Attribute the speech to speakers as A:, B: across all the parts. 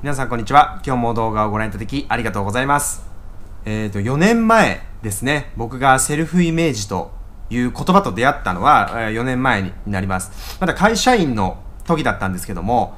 A: 皆さんこんにちは。今日も動画をご覧いただきありがとうございます。えっ、ー、と、4年前ですね、僕がセルフイメージという言葉と出会ったのは4年前になります。まだ会社員の時だったんですけども、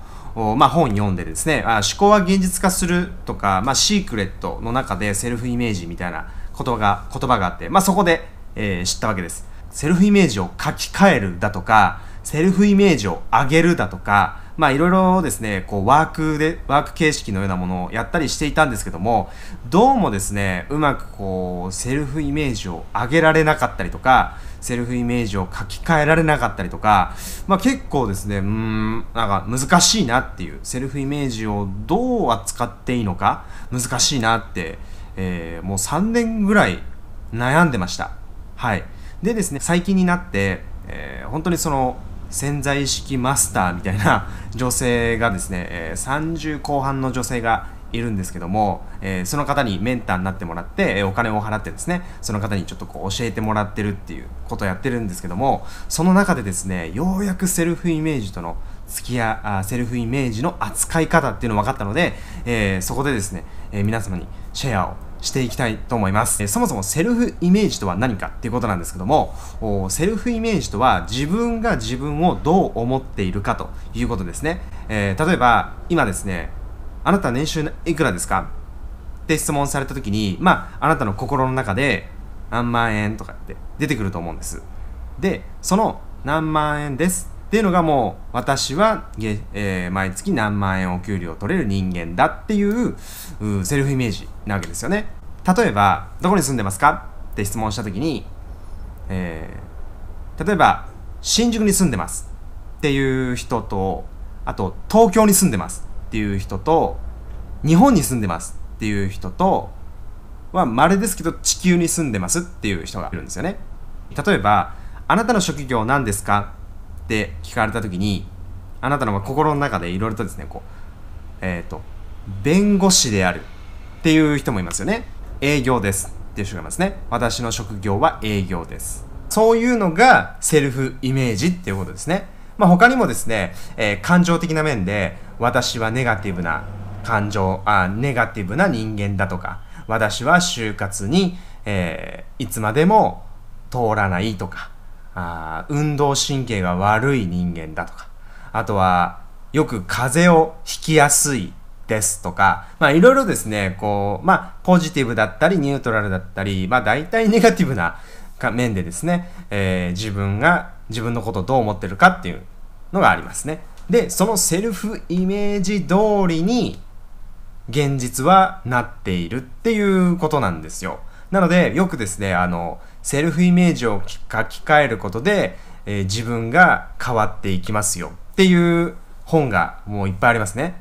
A: まあ、本読んでですね、あ思考は現実化するとか、まあ、シークレットの中でセルフイメージみたいな言葉が言葉があって、まあ、そこで、えー、知ったわけです。セルフイメージを書き換えるだとか、セルフイメージを上げるだとか、まあいろいろですね、こうワークで、ワーク形式のようなものをやったりしていたんですけども、どうもですね、うまくこう、セルフイメージを上げられなかったりとか、セルフイメージを書き換えられなかったりとか、まあ結構ですね、うん、なんか難しいなっていう、セルフイメージをどう扱っていいのか、難しいなって、えー、もう3年ぐらい悩んでました。はい。でですね、最近になって、えー、本当にその潜在意識マスターみたいな 女性がですね、え30後半の女性がいるんですけども、えその方にメンターになってもらって、えお金を払ってですねその方にちょっとこう教えてもらってるっていうことをやってるんですけどもその中でですねようやくセルフイメージとの付き合セルフイメージの扱い方っていうの分かったので、えそこでですね、え皆様にシェアをしていきたいと思います。そもそもセルフイメージとは何かっていうことなんですけども、セルフイメージとは自分が自分をどう思っているかということですね。えー、例えば、今ですね、あなた年収いくらですかって質問された時に、まあ、あなたの心の中で何万円とかって出てくると思うんです。で、その何万円ですっていうのがもう私は、えー、毎月何万円お給料取れる人間だっていうセルフイメージなわけですよね例えばどこに住んでますかって質問した時に、えー、例えば新宿に住んでますっていう人とあと東京に住んでますっていう人と日本に住んでますっていう人とはまるですけど地球に住んでますっていう人がいるんですよね例えばあなたの職業何ですかって聞かれた時にあなたの心の中でいろいろとですねこうえっ、ー、と弁護士であるっていう人もいますよね営業ですっていう人がいますね私の職業は営業ですそういうのがセルフイメージっていうことですねまあ他にもですね、えー、感情的な面で私はネガティブな感情あネガティブな人間だとか私は就活に、えー、いつまでも通らないとかあ運動神経が悪い人間だとか、あとは、よく風邪をひきやすいですとか、まあいろいろですね、こう、まあポジティブだったりニュートラルだったり、まあ大体ネガティブな面でですね、えー、自分が自分のことをどう思ってるかっていうのがありますね。で、そのセルフイメージ通りに現実はなっているっていうことなんですよ。なので、よくですね、あの、セルフイメージを書き換えることで、えー、自分が変わっていきますよっていう本がもういっぱいありますね。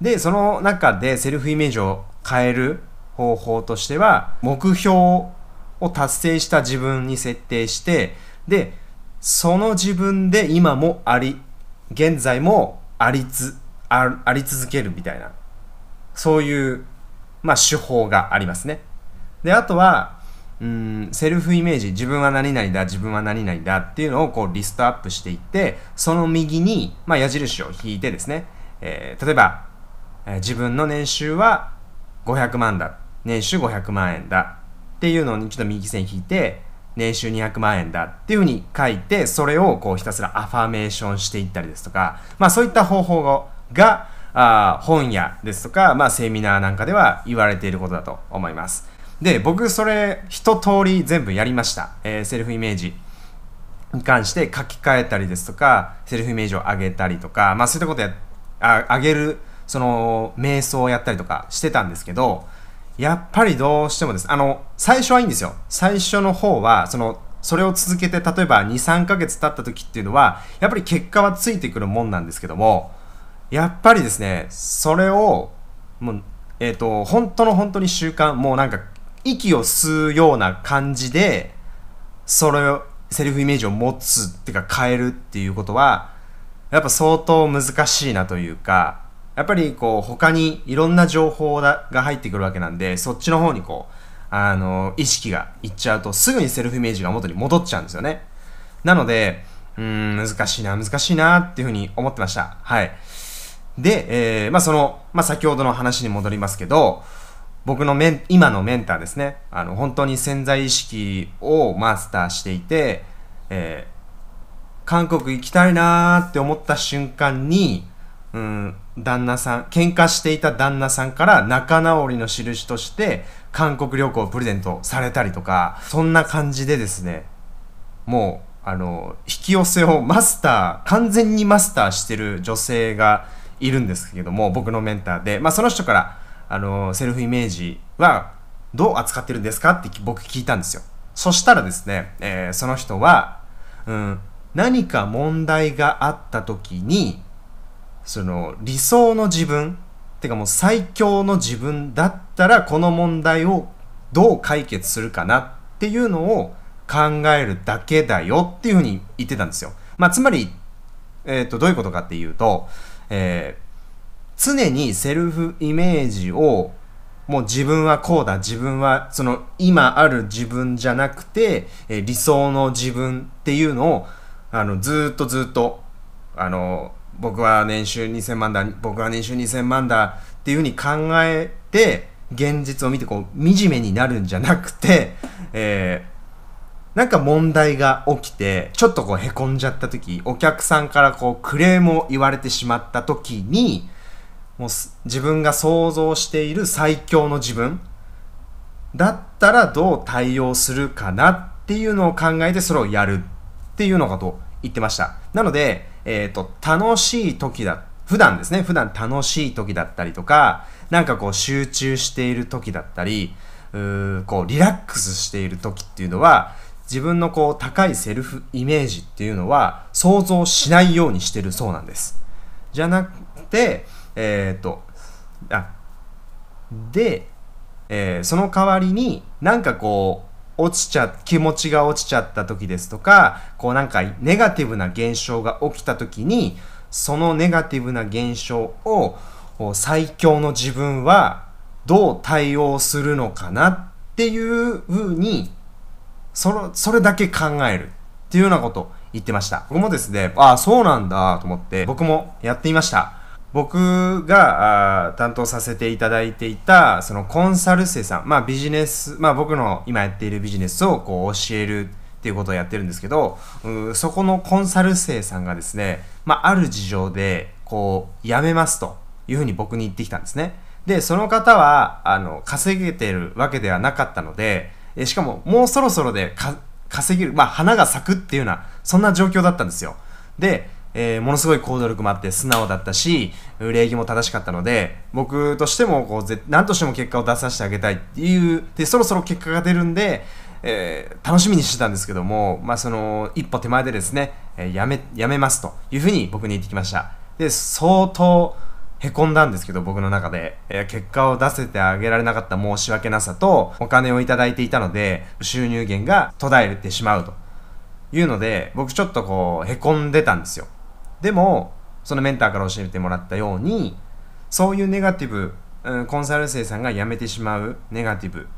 A: で、その中でセルフイメージを変える方法としては、目標を達成した自分に設定して、で、その自分で今もあり、現在もありつ、ああり続けるみたいな、そういう、まあ、手法がありますね。であとはうんセルフイメージ自分は何々だ自分は何々だっていうのをこうリストアップしていってその右に、まあ、矢印を引いてですね、えー、例えば、えー、自分の年収は500万だ年収500万円だっていうのにちょっと右線引いて年収200万円だっていうふうに書いてそれをこうひたすらアファメーションしていったりですとか、まあ、そういった方法があ本やですとか、まあ、セミナーなんかでは言われていることだと思います。で、僕それ一通り全部やりました。えー、セルフイメージに関して書き換えたりですとか、セルフイメージを上げたりとか、まあそういったことや、あ上げる、その、瞑想をやったりとかしてたんですけど、やっぱりどうしてもです。あの、最初はいいんですよ。最初の方は、その、それを続けて、例えば2、3ヶ月経った時っていうのは、やっぱり結果はついてくるもんなんですけども、やっぱりですね、それを、もう、えっ、ー、と、本当の本当に習慣、もうなんか息を吸うような感じで、それを、セリフイメージを持つっていうか変えるっていうことは、やっぱ相当難しいなというか、やっぱりこう他にいろんな情報だが入ってくるわけなんで、そっちの方にこう、あの、意識がいっちゃうとすぐにセルフイメージが元に戻っちゃうんですよね。なので、うん、難しいな、難しいなっていうふうに思ってました。はい。で、えー、まあその、まあ先ほどの話に戻りますけど、僕のメン今のメンターですねあの本当に潜在意識をマスターしていて、えー、韓国行きたいなーって思った瞬間に、うん、旦那さん喧嘩していた旦那さんから仲直りの印として韓国旅行をプレゼントされたりとかそんな感じでですねもうあの引き寄せをマスター完全にマスターしてる女性がいるんですけども僕のメンターで、まあ、その人からあの、セルフイメージはどう扱ってるんですかって僕聞いたんですよ。そしたらですね、えー、その人は、うん、何か問題があった時に、その理想の自分、てかもう最強の自分だったらこの問題をどう解決するかなっていうのを考えるだけだよっていうふうに言ってたんですよ。まあ、つまり、えっ、ー、と、どういうことかっていうと、えー常にセルフイメージをもう自分はこうだ自分はその今ある自分じゃなくて、え理想の自分っていうのをあのずっとずっとあの僕は年収2000万だ僕は年収2000万だっていうふうに考えて現実を見てこう惨めになるんじゃなくて、えー、なんか問題が起きてちょっとこうへこんじゃった時お客さんからこうクレームを言われてしまった時にもう自分が想像している最強の自分だったらどう対応するかなっていうのを考えてそれをやるっていうのかと言ってました。なので、えっ、ー、と、楽しい時だ、普段ですね、普段楽しい時だったりとか、なんかこう集中している時だったり、うこうリラックスしている時っていうのは、自分のこう高いセルフイメージっていうのは想像しないようにしてるそうなんです。じゃなくて、えっ、ー、と、あ、で、えー、その代わりになんかこう、落ちちゃ、気持ちが落ちちゃった時ですとか、こうなんかネガティブな現象が起きた時に、そのネガティブな現象を最強の自分はどう対応するのかなっていうふうに、その、それだけ考えるっていうようなこと言ってました。僕もですね、ああ、そうなんだと思って僕もやっていました。僕が担当させていただいていたそのコンサル生さん、まあ、ビジネス、まあ、僕の今やっているビジネスをこう教えるっていうことをやってるんですけどそこのコンサル生さんがですね、まあ、ある事情でこう辞めますというふうに僕に言ってきたんですねでその方はあの稼げてるわけではなかったのでしかももうそろそろで稼げる、まあ、花が咲くっていうようなそんな状況だったんですよでえー、ものすごい行動力もあって素直だったし、礼儀も正しかったので、僕としてもこうぜ、何としても結果を出させてあげたいっていう、で、そろそろ結果が出るんで、えー、楽しみにしてたんですけども、まあ、その、一歩手前でですね、えー、やめ、やめますというふうに僕に言ってきました。で、相当、へこんだんですけど、僕の中で。えー、結果を出せてあげられなかった申し訳なさと、お金をいただいていたので、収入源が途絶えてしまうというので、僕ちょっとこう、へこんでたんですよ。でもそのメンターから教えてもらったようにそういうネガティブ、うん、コンサル生さんが辞めてしまうネガティブ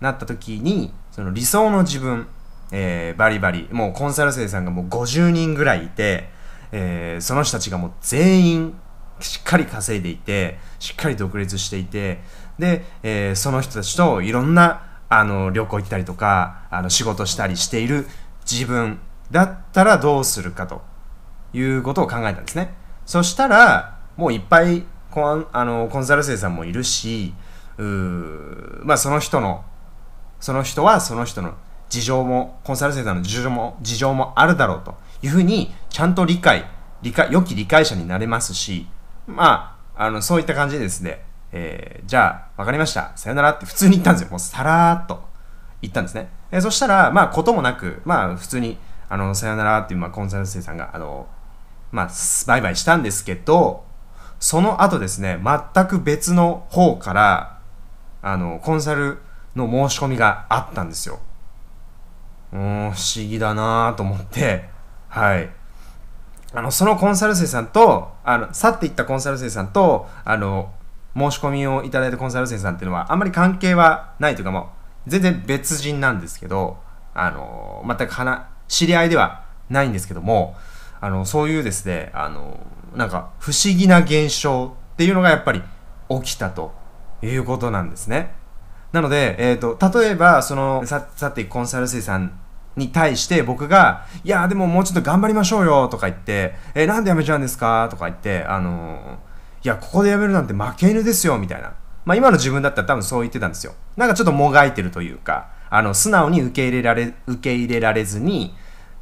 A: なった時にその理想の自分、えー、バリバリもうコンサル生さんがもう50人ぐらいいて、えー、その人たちがもう全員しっかり稼いでいてしっかり独立していてで、えー、その人たちといろんなあの旅行行ったりとかあの仕事したりしている自分だったらどうするかということを考えたんですね。そしたら、もういっぱいコンあのコンサル生さんもいるし、うまあ、その人の、その人はその人の事情も、コンサル生さんの事情も、事情もあるだろうというふうに、ちゃんと理解、理解、良き理解者になれますし、まあ、あの、そういった感じでですね、えー、じゃあ、わかりました。さよならって普通に言ったんですよ。もうさらーっと言ったんですね。えそしたら、まあ、こともなく、まあ、普通に、あの、さよならっていう、まあ、コンサル生さんが、あの、まあ、売買したんですけど、その後ですね、全く別の方から、あの、コンサルの申し込みがあったんですよ。うん、不思議だなと思って、はい。あの、そのコンサル生さんと、あの、去っていったコンサル生さんと、あの、申し込みをいただいたコンサル生さんっていうのは、あんまり関係はないというか、もう、全然別人なんですけど、あの、全く知り合いではないんですけども、あの、そういうですね、あの、なんか不思議な現象っていうのがやっぱり起きたということなんですね。なので、えっ、ー、と、例えば、その、さ、さてコンサル生さんに対して僕が、いや、でももうちょっと頑張りましょうよとか言って、えー、なんで辞めちゃうんですかとか言って、あのー、いや、ここで辞めるなんて負け犬ですよみたいな。まあ今の自分だったら多分そう言ってたんですよ。なんかちょっともがいてるというか、あの、素直に受け入れられ、受け入れられずに、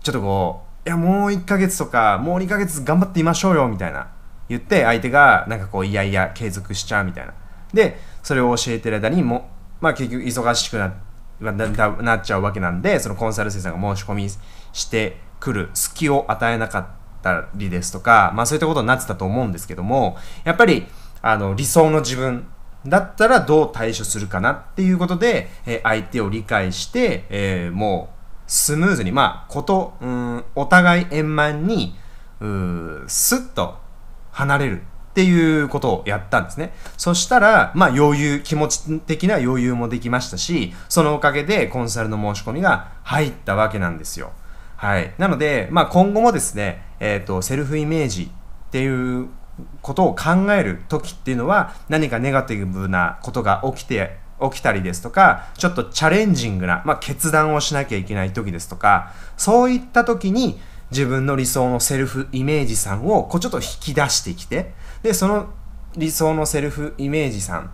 A: ちょっとこう、いや、もう1ヶ月とか、もう2ヶ月頑張っていましょうよ、みたいな。言って、相手が、なんかこう、いやいや、継続しちゃう、みたいな。で、それを教えてる間にも、まあ結局、忙しくななっちゃうわけなんで、そのコンサル生さんが申し込みしてくる隙を与えなかったりですとか、まあそういったことになってたと思うんですけども、やっぱり、あの、理想の自分だったらどう対処するかなっていうことで、えー、相手を理解して、えー、もスムーズに、まあ、こと、うん、お互い円満に、うースッと離れるっていうことをやったんですね。そしたら、まあ余裕、気持ち的な余裕もできましたし、そのおかげでコンサルの申し込みが入ったわけなんですよ。はい。なので、まあ今後もですね、えっ、ー、と、セルフイメージっていうことを考える時っていうのは何かネガティブなことが起きて起きたりですとか、ちょっとチャレンジングな、まあ、決断をしなきゃいけない時ですとか、そういった時に自分の理想のセルフイメージさんをこうちょっと引き出してきて、で、その理想のセルフイメージさん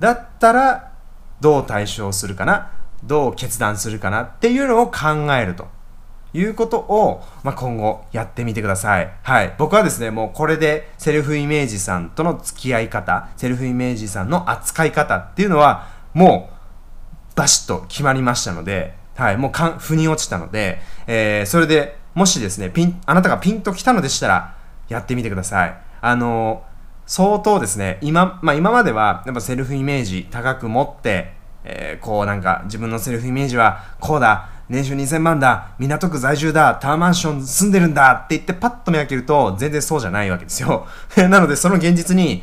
A: だったらどう対処するかな、どう決断するかなっていうのを考えると。いうことを、まあ、今後やってみてください。はい。僕はですね、もうこれでセルフイメージさんとの付き合い方、セルフイメージさんの扱い方っていうのは、もうバシッと決まりましたので、はい。もう腑に落ちたので、えー、それでもしですね、ピン、あなたがピンときたのでしたら、やってみてください。あのー、相当ですね、今、まあ、今までは、やっぱセルフイメージ高く持って、えー、こうなんか自分のセルフイメージはこうだ、年収2000万だ、港区在住だ、タワーマンション住んでるんだって言ってパッと目開けると、全然そうじゃないわけですよ。なので、その現実に、い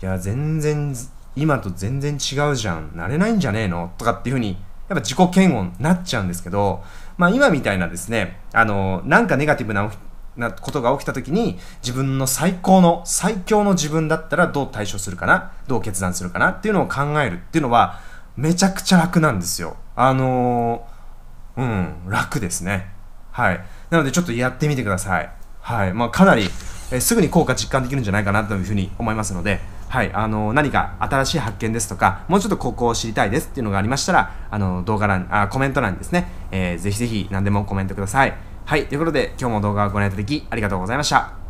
A: や、全然、今と全然違うじゃん、なれないんじゃねえのとかっていうふうに、やっぱ自己嫌悪になっちゃうんですけど、まあ今みたいなですね、あの、なんかネガティブななことが起きた時に自分の最高の最強の自分だったらどう対処するかなどう決断するかなっていうのを考えるっていうのはめちゃくちゃ楽なんですよあのーうん、楽ですね。はい。なのでちょっとやってみてください。はい。まあ、かなり、えー、すぐに効果実感できるんじゃないかなというふうに思いますので、はい。あのー、何か新しい発見ですとか、もうちょっとここを知りたいですっていうのがありましたら、あのー、動画欄、あ、コメント欄にですね、えー、ぜひぜひ何でもコメントください。はい。ということで、今日も動画をご覧いただきありがとうございました。